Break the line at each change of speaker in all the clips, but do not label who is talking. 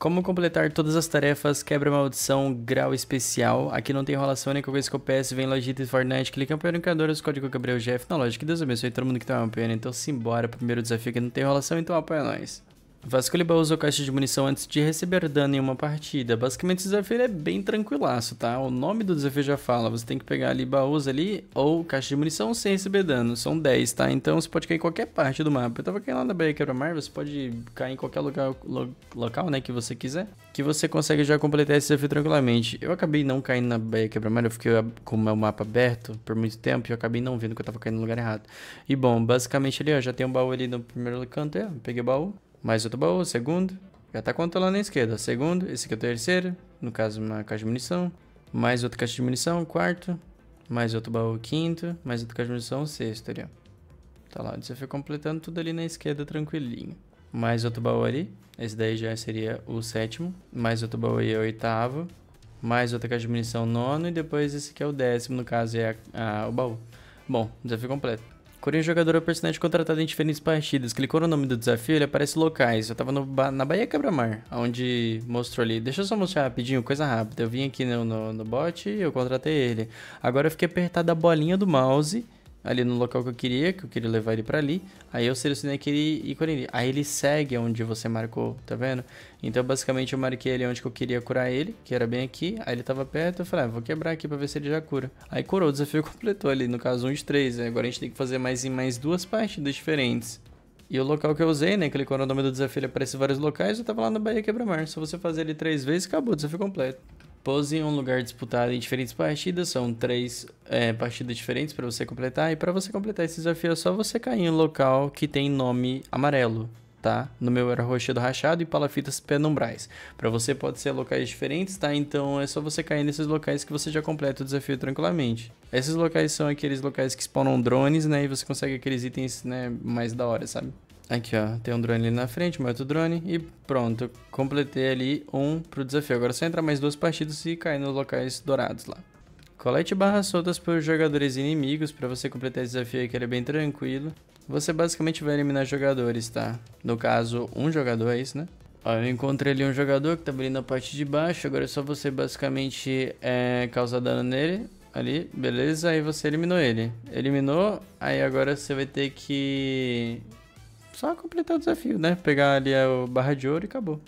Como completar todas as tarefas quebra maldição grau especial? Aqui não tem enrolação, nem coisa que eu peço. Vem lojita Fortnite, clica no pionicador, os código Gabriel Jeff. Na loja, que Deus abençoe todo mundo que tá apoiando. Então simbora, primeiro desafio que não tem enrolação, então apoia nós. Vasculibal o caixa de munição antes de receber dano em uma partida. Basicamente, esse desafio é bem tranquilaço, tá? O nome do desafio já fala. Você tem que pegar ali baús ali ou caixa de munição sem receber dano. São 10, tá? Então você pode cair em qualquer parte do mapa. Eu tava caindo lá na Baía Quebra-Mar, você pode cair em qualquer lugar, lo, local, né, que você quiser. Que você consegue já completar esse desafio tranquilamente. Eu acabei não caindo na Baía Quebra-Mar, eu fiquei com o meu mapa aberto por muito tempo e eu acabei não vendo que eu tava caindo no lugar errado. E bom, basicamente ali, ó, já tem um baú ali no primeiro canto, é, peguei o baú mais outro baú, segundo. Já tá controlando a esquerda, segundo. Esse aqui é o terceiro, no caso uma caixa de munição. Mais outra caixa de munição, quarto. Mais outro baú, quinto. Mais outra caixa de munição, sexto ali, ó. Tá lá, o desafio completando tudo ali na esquerda, tranquilinho. Mais outro baú ali. Esse daí já seria o sétimo. Mais outro baú aí, é o oitavo. Mais outra caixa de munição, nono. E depois esse aqui é o décimo, no caso é a, a, o baú. Bom, desafio completo o jogador ou personagem é contratado em diferentes partidas. Clicou no nome do desafio, ele aparece locais. Eu tava no, na Bahia Quebra-Mar, onde mostrou ali. Deixa eu só mostrar rapidinho, coisa rápida. Eu vim aqui no, no, no bot, eu contratei ele. Agora eu fiquei apertado a bolinha do mouse ali no local que eu queria, que eu queria levar ele para ali. Aí eu selecionei aquele ícone ali. Aí ele segue onde você marcou, tá vendo? Então basicamente eu marquei ali onde que eu queria curar ele, que era bem aqui. Aí ele tava perto, eu falei, ah, vou quebrar aqui para ver se ele já cura. Aí curou, o desafio completou ali, no caso um de três. Né? Agora a gente tem que fazer mais em mais duas partidas diferentes. E o local que eu usei, né? Clicou no nome do desafio, ele aparece em vários locais. Eu tava lá no Bahia Quebra-Mar. se você fazer ele três vezes, acabou o desafio completo. Pose em um lugar disputado em diferentes partidas, são três é, partidas diferentes para você completar. E para você completar esse desafio é só você cair em um local que tem nome amarelo, tá? No meu era rochedo rachado e palafitas penumbrais. Para você pode ser locais diferentes, tá? Então é só você cair nesses locais que você já completa o desafio tranquilamente. Esses locais são aqueles locais que spawnam drones, né? E você consegue aqueles itens né, mais da hora, sabe? Aqui, ó. Tem um drone ali na frente, mais outro drone. E pronto. Completei ali um pro desafio. Agora só entrar mais duas partidas e cair nos locais dourados lá. Colete barras soltas por jogadores inimigos para você completar esse desafio aí, que ele é bem tranquilo. Você basicamente vai eliminar jogadores, tá? No caso, um jogador, é isso, né? Ó, eu encontrei ali um jogador que tá abrindo a parte de baixo. Agora é só você basicamente é, causar dano nele ali, beleza, aí você eliminou ele. Eliminou, aí agora você vai ter que só completar o desafio, né? Pegar ali a barra de ouro e acabou.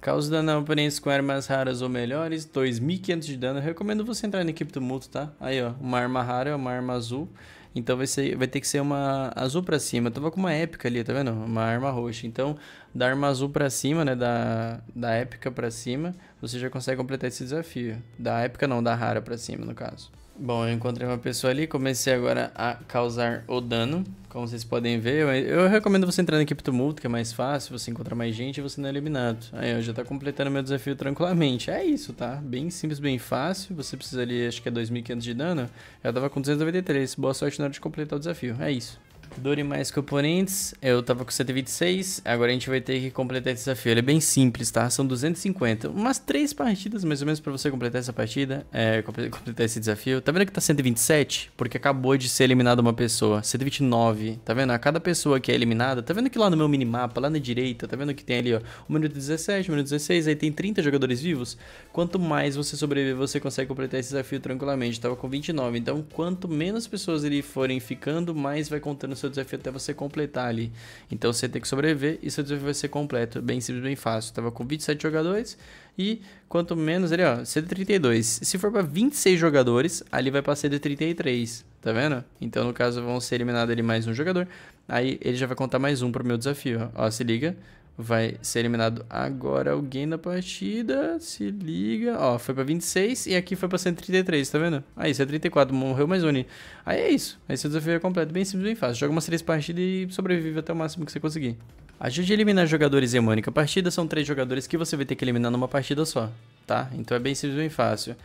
Causa dano a oponentes com armas raras ou melhores, 2.500 de dano. Eu recomendo você entrar na equipe do Muto, tá? Aí, ó, uma arma rara, uma arma azul. Então vai, ser, vai ter que ser uma azul pra cima. Eu tava com uma épica ali, tá vendo? Uma arma roxa. Então, da arma azul pra cima, né? Da, da épica pra cima, você já consegue completar esse desafio. Da épica não, da rara pra cima, no caso. Bom, eu encontrei uma pessoa ali, comecei agora a causar o dano. Como vocês podem ver, eu, recomendo você entrar na equipe tumulto, que é mais fácil, você encontra mais gente e você não é eliminado. Aí eu já tá completando meu desafio tranquilamente. É isso, tá? Bem simples, bem fácil. Você precisa ali, acho que é 2.500 de dano. Eu tava com 293. Boa sorte na hora de completar o desafio. É isso. Dure mais que oponentes. Eu tava com 126. Agora a gente vai ter que completar esse desafio. Ele é bem simples, tá? São 250. Umas três partidas, mais ou menos, pra você completar essa partida. É, completar esse desafio. Tá vendo que tá 127? Porque acabou de ser eliminada uma pessoa. 129. Tá vendo? A cada pessoa que é eliminada. Tá vendo que lá no meu minimapa, lá na direita. Tá vendo que tem ali, ó. 1 minuto 17, 1 minuto 16. Aí tem 30 jogadores vivos. Quanto mais você sobreviver, você consegue completar esse desafio tranquilamente. Tava com 29. Então, quanto menos pessoas ele forem ficando, mais vai contando seu desafio até você completar ali. Então você tem que sobreviver e seu desafio vai ser completo. Bem simples, bem fácil. Tava com 27 jogadores e quanto menos ali, ó, CD32. Se for para 26 jogadores, ali vai pra CD33, tá vendo? Então no caso vão ser eliminados ali mais um jogador. Aí ele já vai contar mais um pro meu desafio, ó. ó se liga vai ser eliminado agora alguém da partida. Se liga. Ó, foi pra 26 e aqui foi pra 133, tá vendo? Aí, 134, morreu mais um. Aí é isso. Aí seu desafio é completo, bem simples, bem fácil. Joga umas três partidas e sobrevive até o máximo que você conseguir. Ajude a eliminar jogadores em uma única partida. São três jogadores que você vai ter que eliminar numa partida só, tá? Então é bem simples, bem fácil.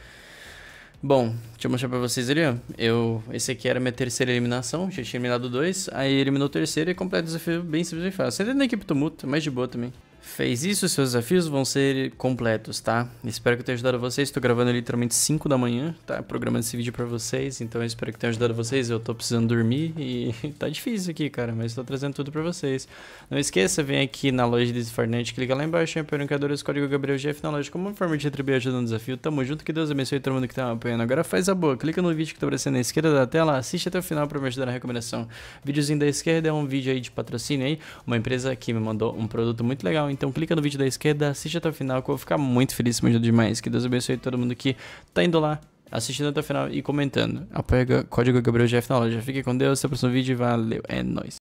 Bom, deixa eu mostrar pra vocês ali, ó. Eu, esse aqui era minha terceira eliminação, já tinha eliminado dois, aí eliminou o terceiro e completo o desafio bem simples e fácil. Você tá na equipe tumulto, mais de boa também fez isso, seus desafios vão ser completos, tá? Espero que tenha ajudado vocês. Estou gravando literalmente 5 da manhã, tá? Programando esse vídeo para vocês, então eu espero que tenha ajudado vocês. Eu tô precisando dormir e tá difícil aqui, cara, mas estou trazendo tudo para vocês. Não esqueça, vem aqui na loja desse Fortnite, clica lá embaixo em apoiadores, código Gabriel GF é na loja, como uma forma de retribuir ajuda no desafio. Tamo junto, que Deus abençoe todo mundo que tá apoiando. Agora faz a boa, clica no vídeo que tá aparecendo na esquerda da tela, assiste até o final para me ajudar na recomendação. Vídeozinho da esquerda é um vídeo aí de patrocínio aí, uma empresa que me mandou um produto muito legal, então clica no vídeo da esquerda, assiste até o final, que eu vou ficar muito feliz, me ajuda demais. Que Deus abençoe todo mundo que tá indo lá, assistindo até o final e comentando. Apoia código GabrielGF na hora. Já fique com Deus, até o próximo vídeo e valeu, é nóis.